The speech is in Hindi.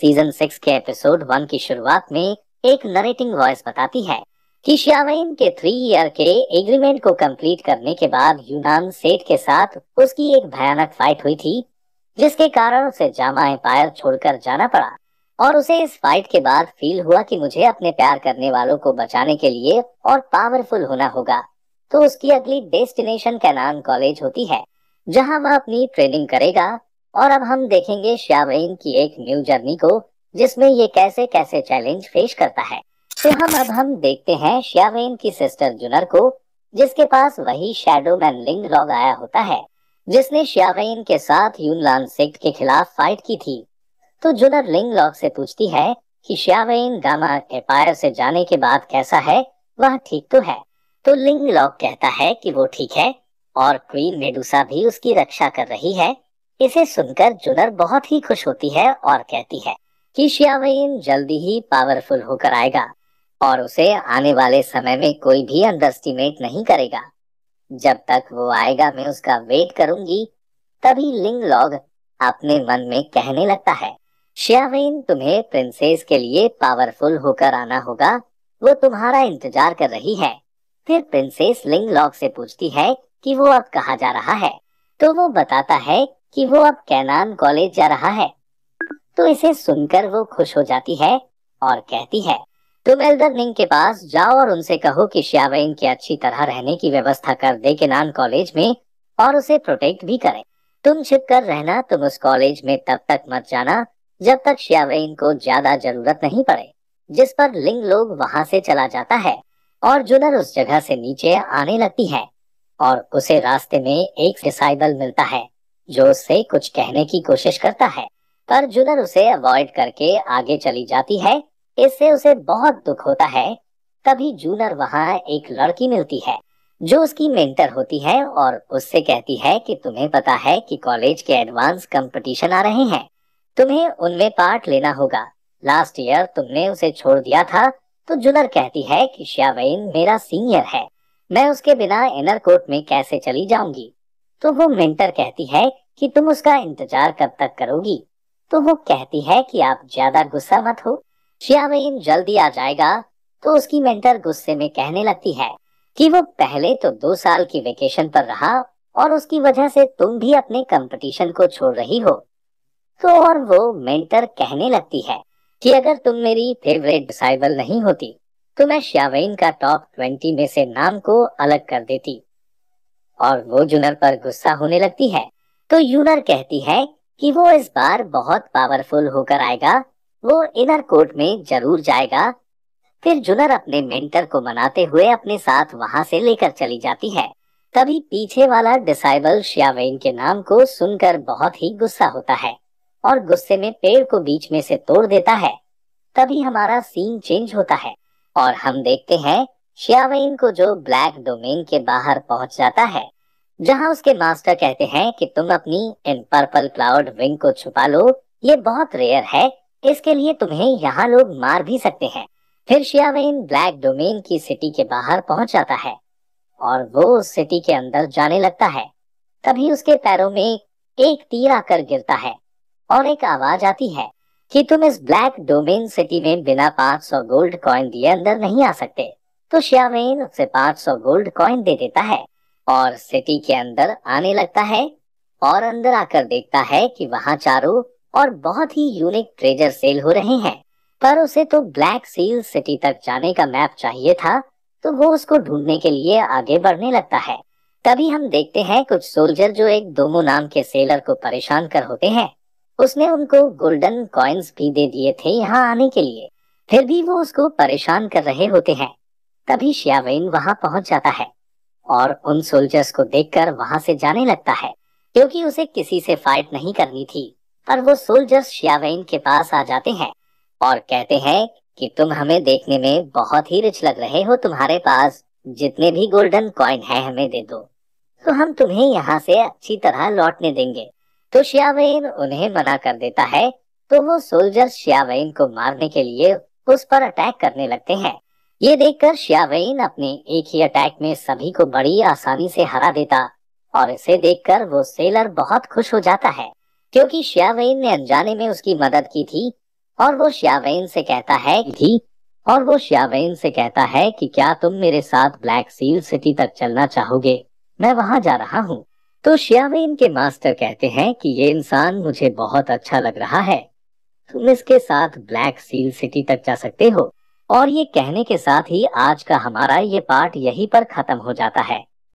सीजन सिक्स के एपिसोड वन की शुरुआत में एक नरेटिंग वॉइस बताती है कि श्यावेन के थ्री ईयर के एग्रीमेंट को कंप्लीट करने के बाद यूनान सेठ के साथ उसकी एक भयानक फाइट हुई थी जिसके कारण उसे जामा एम्पायर छोड़कर जाना पड़ा और उसे इस फाइट के बाद फील हुआ कि मुझे अपने प्यार करने वालों को बचाने के लिए और पावरफुल होना होगा तो उसकी अगली डेस्टिनेशन कैनान कॉलेज होती है जहां वह अपनी ट्रेनिंग करेगा और अब हम देखेंगे श्यामेन की एक न्यू जर्नी को जिसमें ये कैसे कैसे चैलेंज फेस करता है तो हम अब हम देखते हैं श्यामेन की सिस्टर जुनर को जिसके पास वही शेडो मैन लिंग लॉग आया होता है जिसने श्यामेन के साथ यूनलान सेक्ट के खिलाफ फाइट की थी तो जुनर लिंग लॉग से पूछती है कि श्यावेन गामा एम्पायर से जाने के बाद कैसा है वह ठीक तो है तो लिंग लॉग कहता है कि वो ठीक है और क्वीन मेडुसा भी उसकी रक्षा कर रही है इसे सुनकर जुनर बहुत ही खुश होती है और कहती है कि श्यावीन जल्दी ही पावरफुल होकर आएगा और उसे आने वाले समय में कोई भी अंडरस्टिमेट नहीं करेगा जब तक वो आएगा मैं उसका वेट करूंगी तभी लॉग अपने मन में कहने लगता है श्यावीन तुम्हें प्रिंसेस के लिए पावरफुल होकर आना होगा वो तुम्हारा इंतजार कर रही है फिर प्रिंसेस लिंगलॉग से पूछती है कि वो अब कहा जा रहा है तो वो बताता है कि वो अब कैनान कॉलेज जा रहा है तो इसे सुनकर वो खुश हो जाती है और कहती है तुम एल्डर निंग के पास जाओ और उनसे कहो कि श्यावेन के अच्छी तरह रहने की व्यवस्था कर दे केनान कॉलेज में और उसे प्रोटेक्ट भी करें तुम छिप कर रहना तुम उस कॉलेज में तब तक मत जाना जब तक श्यावेन को ज्यादा जरूरत नहीं पड़े जिस पर लिंग लोग वहां से चला जाता है और जुनर उस जगह से नीचे आने लगती है और उसे रास्ते में एक डिसाइबल मिलता है जो उससे कुछ कहने की कोशिश करता है पर जुनर उसे अवॉइड करके आगे चली जाती है इससे उसे बहुत दुख होता है तभी जूनर वहाँ एक लड़की मिलती है जो उसकी मेंटर होती है और उससे कहती है कि तुम्हें पता है कि कॉलेज के एडवांस कंपटीशन आ रहे हैं तुम्हें उनमें पार्ट लेना होगा लास्ट ईयर तुमने उसे छोड़ दिया था तो जुनर कहती है कि श्यावेन मेरा सीनियर है मैं उसके बिना इनर कोर्ट में कैसे चली जाऊंगी तो वो मेंटर कहती है कि तुम उसका इंतजार कब तक करोगी तो वो कहती है कि आप ज्यादा गुस्सा मत हो श्यामीन जल्दी आ जाएगा तो उसकी मेंटर गुस्से में कहने लगती है कि वो पहले तो दो साल की वेकेशन पर रहा और उसकी वजह से तुम भी अपने कंपटीशन को छोड़ रही हो तो और वो मेंटर कहने लगती है कि अगर तुम मेरी फेवरेट डिसाइबल नहीं होती तो मैं श्यावेन का टॉप ट्वेंटी में से नाम को अलग कर देती और वो जुनर पर गुस्सा होने लगती है तो यूनर कहती है कि वो इस बार बहुत पावरफुल होकर आएगा वो इनर कोर्ट में जरूर जाएगा फिर जुनर अपने मेंटर को मनाते हुए अपने साथ वहां से लेकर चली जाती है तभी पीछे वाला डिसाइबल श्यावेन के नाम को सुनकर बहुत ही गुस्सा होता है और गुस्से में पेड़ को बीच में से तोड़ देता है तभी हमारा सीन चेंज होता है और हम देखते हैं श्यावेन को जो ब्लैक डोमेन के बाहर पहुंच जाता है जहां उसके मास्टर कहते हैं कि तुम अपनी इन पर्पल क्लाउड विंग को छुपा लो ये बहुत रेयर है इसके लिए तुम्हें यहाँ लोग मार भी सकते हैं फिर शियावेन ब्लैक डोमेन की सिटी के बाहर पहुंच जाता है और वो उस सिटी के अंदर जाने लगता है तभी उसके पैरों में एक तीर आकर गिरता है और एक आवाज आती है कि तुम इस ब्लैक डोमेन सिटी में बिना 500 गोल्ड कॉइन दिए अंदर नहीं आ सकते तो श्यावेन उसे 500 गोल्ड कॉइन दे देता है और सिटी के अंदर आने लगता है और अंदर आकर देखता है कि वहाँ चारों और बहुत ही यूनिक ट्रेजर सेल हो रहे हैं पर उसे तो ब्लैक सील सिटी तक जाने का मैप चाहिए था तो वो उसको ढूंढने के लिए आगे बढ़ने लगता है तभी हम देखते हैं कुछ सोल्जर जो एक दोमो नाम के सेलर को परेशान कर होते हैं उसने उनको गोल्डन कॉइन्स भी दे दिए थे यहाँ आने के लिए फिर भी वो उसको परेशान कर रहे होते हैं तभी श्यावेन वहाँ पहुंच जाता है और उन सोल्जर्स को देखकर वहाँ से जाने लगता है क्योंकि उसे किसी से फाइट नहीं करनी थी पर वो सोल्जर्स शियावेन के पास आ जाते हैं और कहते हैं कि तुम हमें देखने में बहुत ही रिच लग रहे हो तुम्हारे पास जितने भी गोल्डन कॉइन है हमें दे दो तो हम तुम्हें यहाँ से अच्छी तरह लौटने देंगे तो शियावेन उन्हें मना कर देता है तो वो सोल्जर्स शियावेन को मारने के लिए उस पर अटैक करने लगते हैं ये देखकर श्यावेन अपने एक ही अटैक में सभी को बड़ी आसानी से हरा देता और इसे देखकर वो सेलर बहुत खुश हो जाता है क्योंकि श्यावेन ने अनजाने में उसकी मदद की थी और वो श्यावेन से कहता है थी और वो श्यावेन से कहता है कि क्या तुम मेरे साथ ब्लैक सील सिटी तक चलना चाहोगे मैं वहां जा रहा हूँ तो श्यावेन के मास्टर कहते हैं कि ये इंसान मुझे बहुत अच्छा लग रहा है तुम इसके साथ ब्लैक सील सिटी तक जा सकते हो और ये कहने के साथ ही आज का हमारा ये पार्ट यहीं पर खत्म हो जाता है